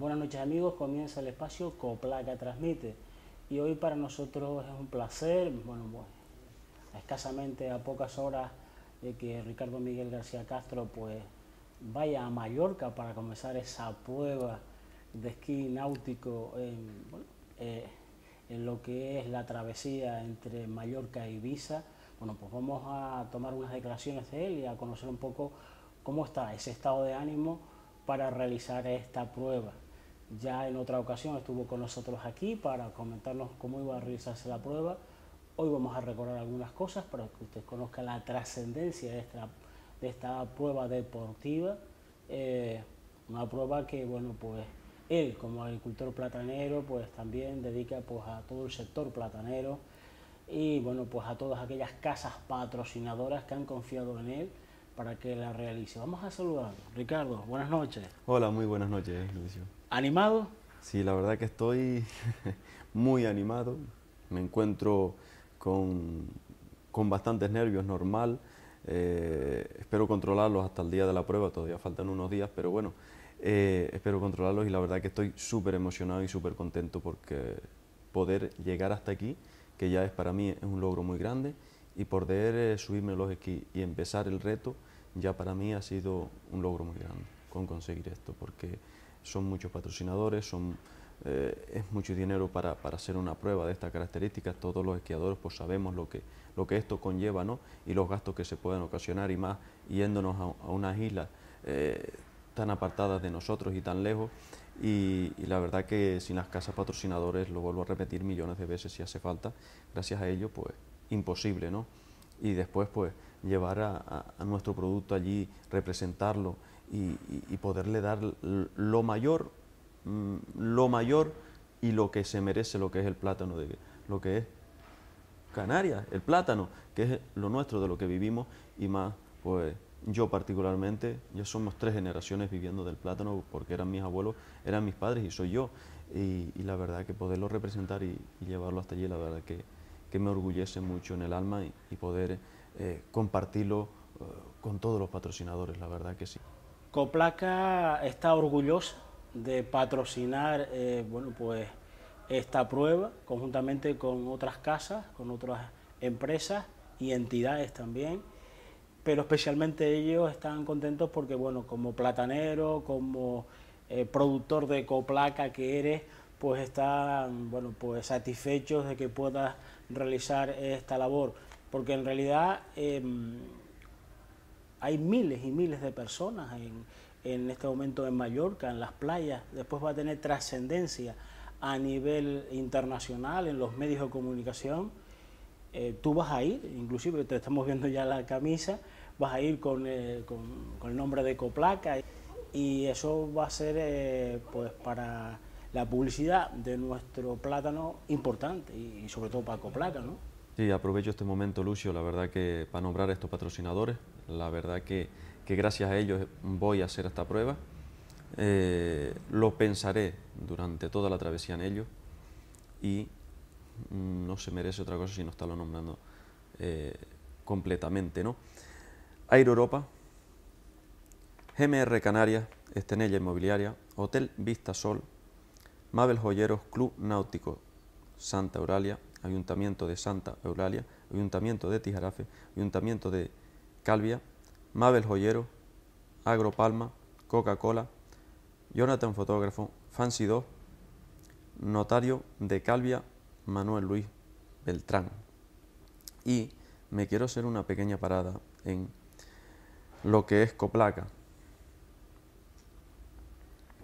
Buenas noches amigos, comienza el espacio Coplaca Transmite y hoy para nosotros es un placer, bueno, escasamente a pocas horas de que Ricardo Miguel García Castro pues vaya a Mallorca para comenzar esa prueba de esquí náutico eh, en, lo que es la travesía entre Mallorca y Ibiza. Bueno, pues vamos a tomar unas declaraciones de él y a conocer un poco cómo está ese estado de ánimo para realizar esta prueba. Ya en otra ocasión estuvo con nosotros aquí para comentarnos cómo iba a realizarse la prueba. Hoy vamos a recordar algunas cosas para que usted conozca la trascendencia de esta, prueba deportiva. Eh, una prueba que, bueno, pues él como agricultor platanero, pues también dedica pues, a todo el sector platanero y, bueno, pues a todas aquellas casas patrocinadoras que han confiado en él para que la realice. Vamos a saludarlo. Ricardo, buenas noches. Hola, muy buenas noches, Lucio. ¿Animado? Sí, la verdad que estoy muy animado. Me encuentro con, bastantes nervios, normal. Eh, espero controlarlos hasta el día de la prueba, todavía faltan unos días, pero bueno, eh, espero controlarlos y la verdad que estoy súper emocionado y súper contento porque poder llegar hasta aquí, que ya es para mí es un logro muy grande, y poder eh, subirme los esquí y empezar el reto, ya para mí ha sido un logro muy grande con conseguir esto, porque son muchos patrocinadores, son, eh, es mucho dinero para, hacer una prueba de estas características, todos los esquiadores pues sabemos lo que, lo que esto conlleva ¿no? y los gastos que se pueden ocasionar y más yéndonos a, unas islas eh, tan apartadas de nosotros y tan lejos y, la verdad que sin las casas patrocinadores, lo vuelvo a repetir millones de veces si hace falta, gracias a ello pues imposible ¿no? y después pues llevar a nuestro producto allí, representarlo y, poderle dar lo mayor, mm, lo mayor y lo que se merece, lo que es el plátano, de, lo que es Canarias, el plátano, que es lo nuestro, de lo que vivimos y más, pues yo particularmente, ya somos tres generaciones viviendo del plátano porque eran mis abuelos, eran mis padres y soy yo. Y, la verdad que poderlo representar y, llevarlo hasta allí, la verdad que, me orgullece mucho en el alma y, poder eh, compartirlo eh, con todos los patrocinadores, la verdad que sí. Coplaca está orgullosa de patrocinar eh, bueno, pues, esta prueba conjuntamente con otras casas, con otras empresas y entidades también, pero especialmente ellos están contentos porque, bueno, como platanero, como eh, productor de coplaca que eres, pues están bueno, pues satisfechos de que puedas realizar esta labor, porque en realidad em, hay miles y miles de personas en, en este momento en Mallorca, en las playas. Después va a tener trascendencia a nivel internacional, en los medios de comunicación. Eh, tú vas a ir, inclusive te estamos viendo ya la camisa, vas a ir con, eh, con, el nombre de Coplaca y eso va a ser eh, pues para la publicidad de nuestro plátano importante y, sobre todo para Coplaca, ¿no? Sí, aprovecho este momento, Lucio, la verdad que para nombrar a estos patrocinadores, la verdad que, gracias a ellos voy a hacer esta prueba. Eh, lo pensaré durante toda la travesía en ellos y mm, no se merece otra cosa si no lo nombrando eh, completamente. ¿no? Europa, GMR Canarias, Estenella Inmobiliaria, Hotel Vista Sol, Mabel Joyeros, Club Náutico Santa Euralia, Ayuntamiento de Santa Euralia, Ayuntamiento de Tijarafe, Ayuntamiento de Calvia, Mabel Joyero, Agro Palma, Coca-Cola, Jonathan Fotógrafo, Fancy 2, Notario de Calvia, Manuel Luis Beltrán. Y me quiero hacer una pequeña parada en lo que es Coplaca.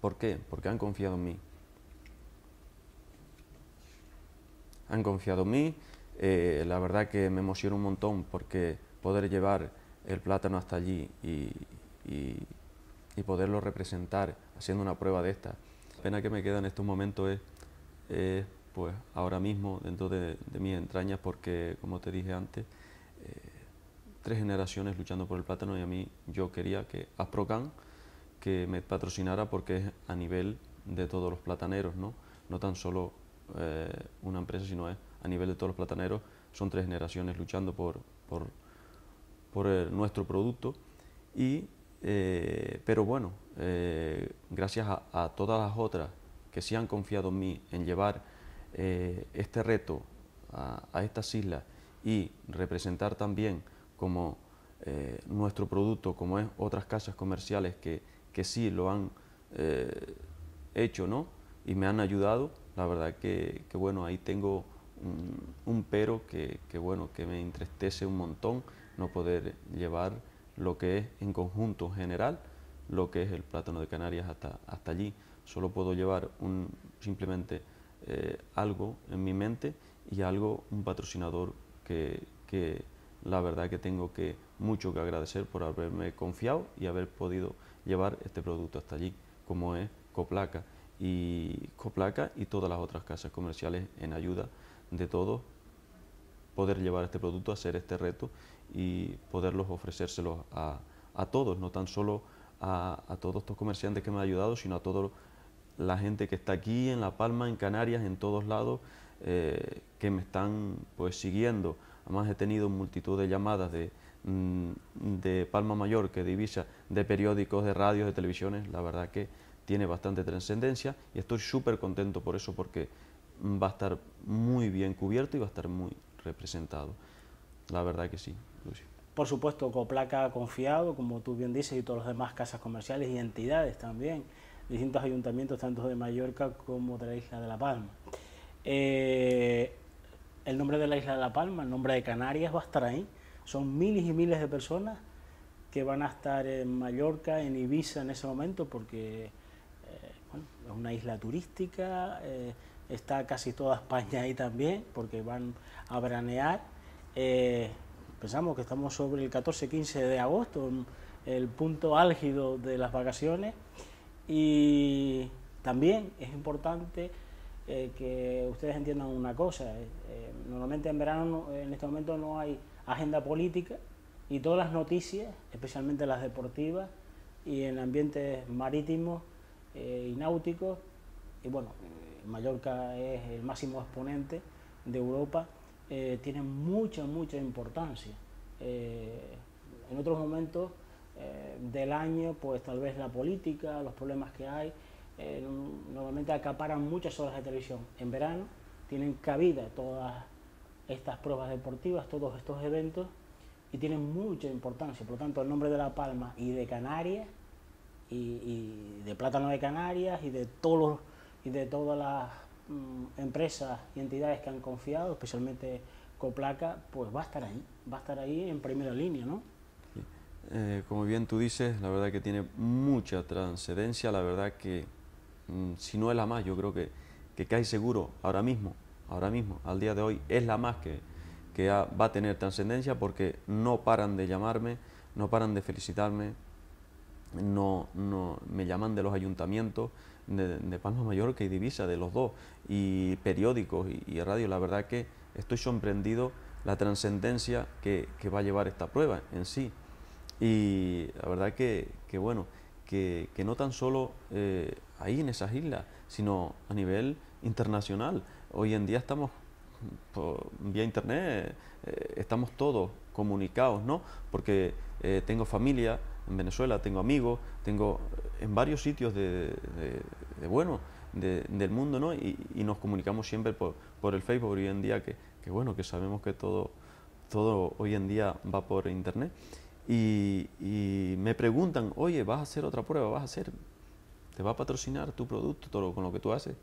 ¿Por qué? Porque han confiado en mí. Han confiado en mí. Eh, la verdad que me emociona un montón porque poder llevar el plátano hasta allí y, poderlo representar haciendo una prueba de esta. La pena que me queda en estos momentos es, pues ahora mismo dentro de, mi mis entrañas porque como te dije antes, eh, tres generaciones luchando por el plátano y a mí yo quería que Asprocan que me patrocinara porque es a nivel de todos los plataneros, no, no tan solo eh, una empresa, sino a nivel de todos los plataneros, son tres generaciones luchando por, por, por eh, nuestro producto. Y, eh, pero bueno, eh, gracias a, todas las otras que sí han confiado en mí, en llevar este reto a, estas islas y representar también como nuestro producto, como es otras casas comerciales que, sí lo han hecho ¿no? y me han ayudado, la verdad que, que bueno, ahí tengo un, un pero que, que, bueno, que me entristece un montón no poder llevar lo que es en conjunto general, lo que es el plátano de Canarias hasta, hasta allí. Solo puedo llevar un, simplemente eh, algo en mi mente y algo, un patrocinador que, que la verdad que tengo que mucho que agradecer por haberme confiado y haber podido llevar este producto hasta allí, como es Coplaca y Coplaca y todas las otras casas comerciales en ayuda de todos poder llevar este producto, hacer este reto y poderlos ofrecérselos a, a todos, no tan solo a, todos estos comerciantes que me han ayudado, sino a toda la gente que está aquí en La Palma, en Canarias, en todos lados, eh, que me están pues siguiendo. Además he tenido multitud de llamadas de, mm, de Palma Mayor, que divisa, de periódicos, de radios, de televisiones, la verdad que tiene bastante trascendencia y estoy súper contento por eso porque va a estar muy bien cubierto y va a estar muy, representado. La verdad que sí, Lucio. Por supuesto, Coplaca ha confiado, como tú bien dices, y todas las demás casas comerciales y entidades también, distintos ayuntamientos, tanto de Mallorca como de la isla de La Palma. Eh, el nombre de la isla de La Palma, el nombre de Canarias va a estar ahí. Son miles y miles de personas que van a estar en Mallorca, en Ibiza en ese momento, porque eh, es una isla turística. Eh, está casi toda España ahí también, porque van a veranear... Eh, pensamos que estamos sobre el 14-15 de agosto, el punto álgido de las vacaciones. Y también es importante eh, que ustedes entiendan una cosa. Eh, normalmente en verano, en este momento, no hay agenda política y todas las noticias, especialmente las deportivas y en ambientes marítimos y náuticos, y bueno, Mallorca es el máximo exponente de Europa, eh, tiene mucha, mucha importancia. Eh, en otros momentos eh, del año, pues tal vez la política, los problemas que hay, normalmente acaparan muchas horas de televisión. En verano tienen cabida todas estas pruebas deportivas, todos estos eventos, y tienen mucha importancia. Por lo tanto, el nombre de La Palma y de Canarias, y, y de Plátano de Canarias, y de todos los y de todas las mm, empresas y entidades que han confiado, especialmente Coplaca, pues va a estar ahí, va a estar ahí en primera línea, ¿no? Eh, como bien tú dices, la verdad que tiene mucha trascendencia, la verdad que mm, si no es la más, yo creo que, que cae seguro ahora mismo, ahora mismo, al día de hoy, es la más que, que va a tener trascendencia porque no paran de llamarme, no paran de felicitarme, no, no, me llaman de los ayuntamientos, de, de, Palma Mallorca y Divisa, de los dos, y periódicos y, radio. La verdad que estoy sorprendido la trascendencia que, va a llevar esta prueba en sí. Y la verdad que, que bueno, que, no tan solo eh, ahí en esas islas, sino a nivel internacional. Hoy en día estamos vía internet, eh, estamos todos comunicados, ¿no? Porque eh, tengo familia en Venezuela, tengo amigos, tengo eh, en varios sitios de, bueno, del mundo, ¿no? Y, nos comunicamos siempre por, por, el Facebook hoy en día, que, bueno, que sabemos que todo, todo hoy en día va por internet. Y, me preguntan, oye, vas a hacer otra prueba, vas a hacer, te va a patrocinar tu producto todo con lo que tú haces.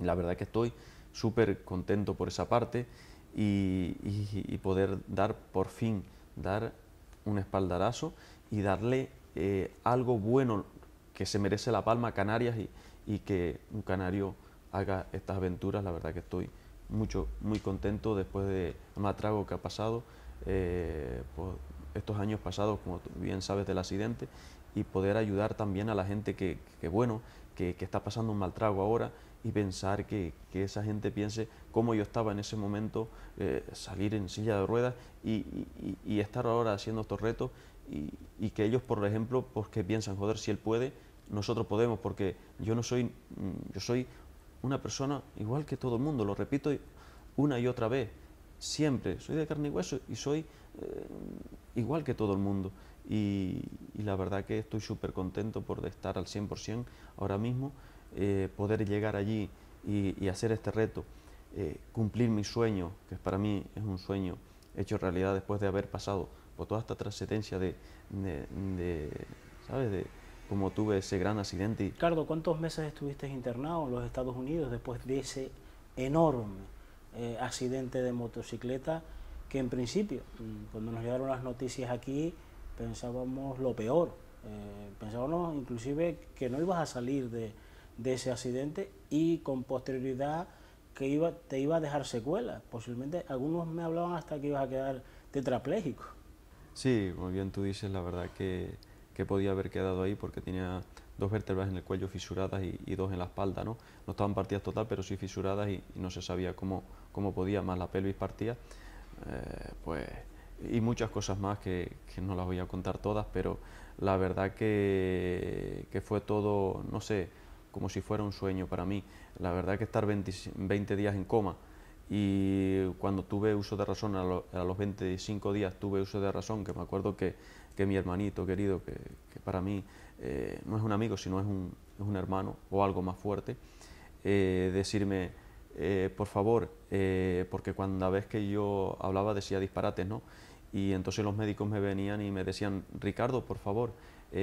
la verdad que estoy súper contento por esa parte y, y poder dar por fin, dar un espaldarazo y darle eh, algo bueno que se merece La Palma, a Canarias y, que un canario haga estas aventuras. La verdad que estoy mucho, muy contento después de trago que ha pasado, eh, estos años pasados, como bien sabes, del accidente y poder ayudar también a la gente que, bueno, que, está pasando un mal trago ahora y pensar que, esa gente piense cómo yo estaba en ese momento, eh, salir en silla de ruedas y estar ahora haciendo estos retos y, que ellos, por ejemplo, porque piensan, joder, si él puede, nosotros podemos, porque yo no soy, mm, yo soy una persona igual que todo el mundo, lo repito una y otra vez, siempre, soy de carne y hueso y soy eh, igual que todo el mundo. Y, la verdad que estoy súper contento por estar al 100% ahora mismo, eh, poder llegar allí y, hacer este reto, eh, cumplir mi sueño, que para mí es un sueño hecho realidad después de haber pasado por toda esta trascendencia de, ¿sabes? De cómo tuve ese gran accidente. Ricardo, ¿cuántos meses estuviste internado en los Estados Unidos después de ese enorme eh, accidente de motocicleta que en principio, mm, cuando nos llegaron las noticias aquí, pensábamos lo peor. Eh, pensábamos inclusive que no ibas a salir de, ese accidente y con posterioridad que iba, te iba a dejar secuelas. Posiblemente algunos me hablaban hasta que ibas a quedar tetrapléjico. Sí, muy bien tú dices, la verdad que, podía haber quedado ahí porque tenía dos vértebras en el cuello fisuradas y, dos en la espalda, ¿no? No estaban partidas total, pero sí fisuradas y, no se sabía cómo, cómo, podía, más la pelvis partía, eh, pues, y muchas cosas más que, no las voy a contar todas, pero la verdad que, fue todo, no sé, como si fuera un sueño para mí. La verdad que estar 20 días en coma, y cuando tuve uso de razón, a, los 25 días tuve uso de razón, que me acuerdo que, que mi hermanito querido, que, que para mí eh, no es un amigo, sino es un, es un hermano o algo más fuerte, eh, decirme, eh, por favor, porque cuando vez que yo hablaba decía disparates, ¿no? Y entonces los médicos me venían y me decían, Ricardo, por favor,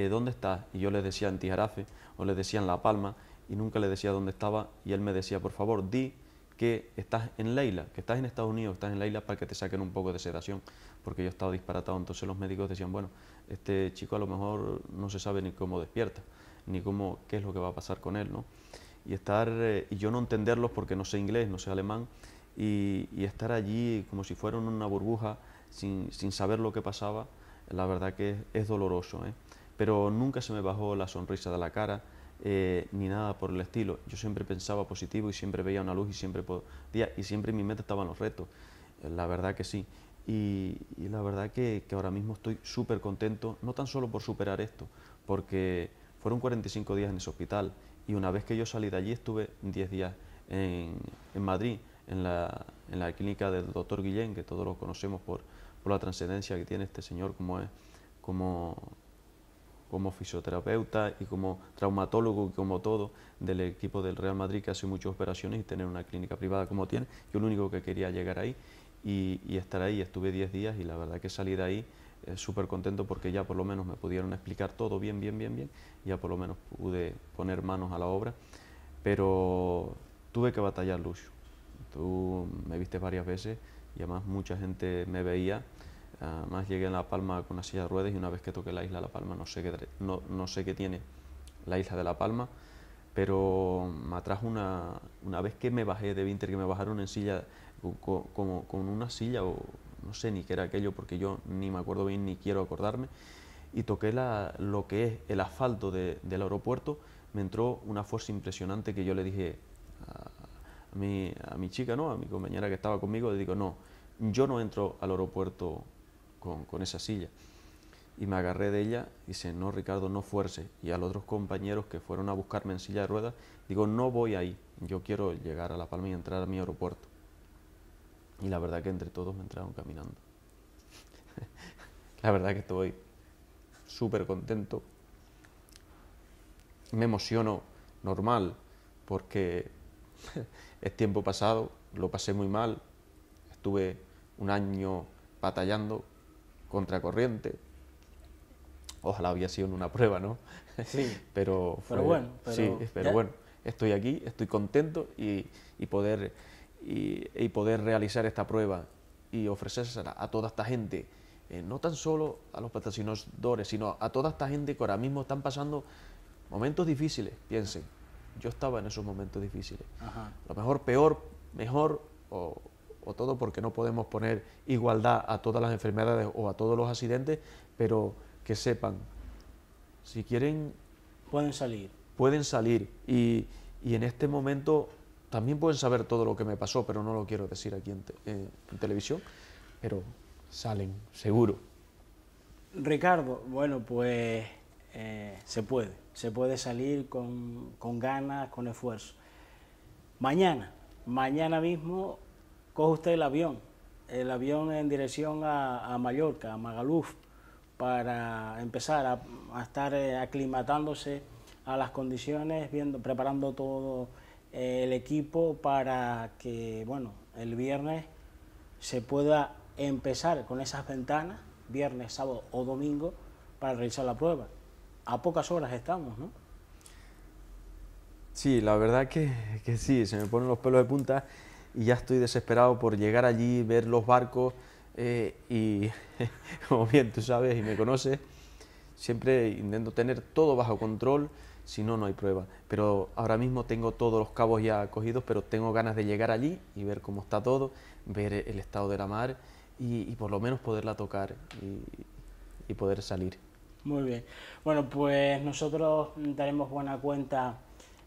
¿dónde estás? Y yo les decía en Tijarafe o les decía en La Palma y nunca le decía dónde estaba y él me decía, por favor, di que estás en Leila, que estás en Estados Unidos, estás en Leila para que te saquen un poco de sedación, porque yo he estado disparatado, entonces los médicos decían, bueno, este chico a lo mejor no se sabe ni cómo despierta, ni cómo, qué es lo que va a pasar con él, ¿no? Y estar, eh, y yo no entenderlos porque no sé inglés, no sé alemán, y, estar allí como si fuera una burbuja, sin, saber lo que pasaba, la verdad que es, es doloroso, ¿eh? Pero nunca se me bajó la sonrisa de la cara, eh, ni nada por el estilo. Yo siempre pensaba positivo y siempre veía una luz y siempre podía, y siempre en mi meta estaban los retos, eh, la verdad que sí. Y, la verdad que, ahora mismo estoy súper contento, no tan solo por superar esto, porque fueron 45 días en ese hospital y una vez que yo salí de allí estuve 10 días en, Madrid, en la, clínica del doctor Guillén, que todos lo conocemos por, la trascendencia que tiene este señor como, es, como, como fisioterapeuta y como traumatólogo y como todo del equipo del Real Madrid que hace muchas operaciones y tener una clínica privada como tiene. Yo lo único que quería llegar ahí y, estar ahí, estuve 10 días y la verdad que salí de ahí eh, súper contento porque ya por lo menos me pudieron explicar todo bien, bien, bien, bien, ya por lo menos pude poner manos a la obra, pero tuve que batallar, Lucio. Tú me viste varias veces y además mucha gente me veía Además ah, llegué a La Palma con una silla de ruedas y una vez que toqué la isla de La Palma no sé qué, no, sé qué tiene la isla de La Palma, pero me atrajo una, una vez que me bajé de Vinter, que me bajaron en silla, con, con, una silla o no sé ni qué era aquello porque yo ni me acuerdo bien ni quiero acordarme, y toqué la, lo que es el asfalto del aeropuerto, me entró una fuerza impresionante que yo le dije a, mi, a mi chica, ¿no? a mi compañera que estaba conmigo, le digo, no, yo no entro al aeropuerto con, esa silla. Y me agarré de ella y dice, no, Ricardo, no fuerce. Y a los otros compañeros que fueron a buscarme en silla de ruedas, digo, no voy ahí, yo quiero llegar a La Palma y entrar a mi aeropuerto. Y la verdad que entre todos me entraron caminando. la verdad que estoy súper contento. Me emociono normal porque es tiempo pasado, lo pasé muy mal, estuve un año batallando, contracorriente. Ojalá había sido en una prueba, ¿no? Sí. pero, fue, bueno. sí, pero bueno, estoy aquí, estoy contento y, poder, y, poder realizar esta prueba y ofrecérsela a toda esta gente. Eh, no tan solo a los patrocinadores, sino a toda esta gente que ahora mismo están pasando momentos difíciles, piensen. Yo estaba en esos momentos difíciles. A lo mejor peor, mejor o, o todo, porque no podemos poner igualdad a todas las enfermedades o a todos los accidentes, pero que sepan, si quieren... Pueden salir. Pueden salir y, en este momento también pueden saber todo lo que me pasó, pero no lo quiero decir aquí en, televisión, pero salen, seguro. Ricardo, bueno, pues eh, se puede, se puede salir con, con ganas, con esfuerzo. Mañana, mañana mismo coge usted el avión, el avión en dirección a, Mallorca, a Magaluf, para empezar a, estar eh, aclimatándose a las condiciones, viendo, preparando todo eh, el equipo para que, bueno, el viernes se pueda empezar con esas ventanas, viernes, sábado o domingo, para realizar la prueba. A pocas horas estamos, ¿no? Sí, la verdad que, que sí, se me ponen los pelos de punta y ya estoy desesperado por llegar allí, ver los barcos eh, y, como bien tú sabes y me conoces, siempre intento tener todo bajo control, si no, no hay prueba. Pero ahora mismo tengo todos los cabos ya cogidos, pero tengo ganas de llegar allí y ver cómo está todo, ver el estado de la mar y, por lo menos poderla tocar y, poder salir. Muy bien. Bueno, pues nosotros daremos buena cuenta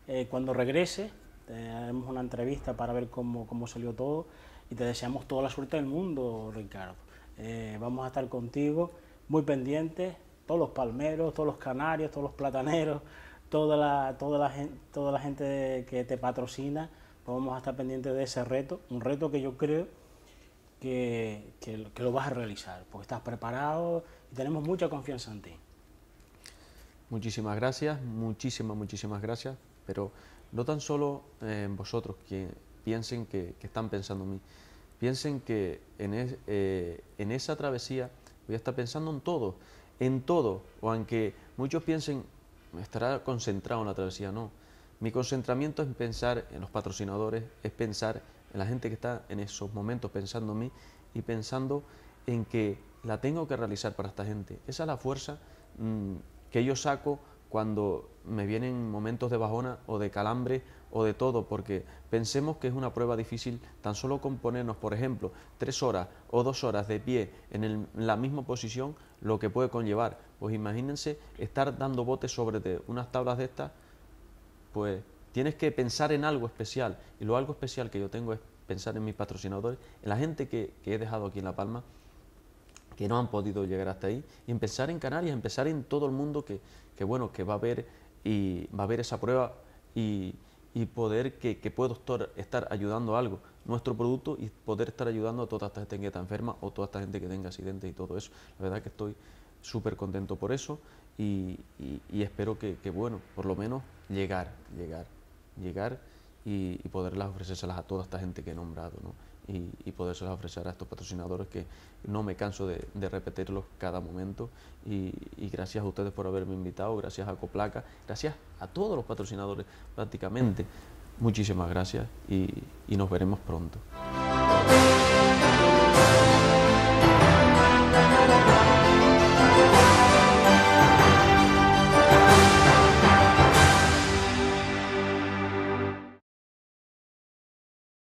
eh, cuando regrese haremos una entrevista para ver cómo, salió todo y te deseamos toda la suerte del mundo, Ricardo. Eh, vamos a estar contigo muy pendientes, todos los palmeros, todos los canarios, todos los plataneros, toda la, toda la, gente, que te patrocina, vamos a estar pendientes de ese reto, un reto que yo creo que, lo vas a realizar, porque estás preparado y tenemos mucha confianza en ti. Muchísimas gracias, muchísimas, muchísimas gracias, pero no tan solo en eh, vosotros que piensen que, están pensando en mí, piensen que eh, en, esa travesía voy a estar pensando en todo, en todo, o aunque muchos piensen, estará concentrado en la travesía, no. Mi concentramiento es pensar en los patrocinadores, es pensar en la gente que está en esos momentos pensando en mí y pensando en que la tengo que realizar para esta gente. Esa es la fuerza mm, que yo saco cuando me vienen momentos de bajona o de calambre o de todo, porque pensemos que es una prueba difícil tan solo ponernos, por ejemplo, tres horas o dos horas de pie en, la misma posición, lo que puede conllevar. Pues imagínense estar dando botes sobre unas tablas de estas, pues tienes que pensar en algo especial. Y lo algo especial que yo tengo es pensar en mis patrocinadores, en la gente que he dejado aquí en La Palma que no han podido llegar hasta ahí, y empezar en Canarias, empezar en todo el mundo que, bueno, que va a haber y va a haber esa prueba y, poder que, que puedo estar, ayudando a algo, nuestro producto y poder estar ayudando a toda esta gente que está enferma o toda esta gente que tenga accidentes y todo eso. La verdad que estoy súper contento por eso y, espero que, que, bueno, por lo menos llegar, llegar, llegar y, poderlas ofrecérselas a toda esta gente que he nombrado, y, y ofrecer a estos patrocinadores que no me canso de, repetirlos cada momento. Y, gracias a ustedes por haberme invitado, gracias a Coplaca, gracias a todos los patrocinadores prácticamente. Muchísimas gracias y nos veremos pronto.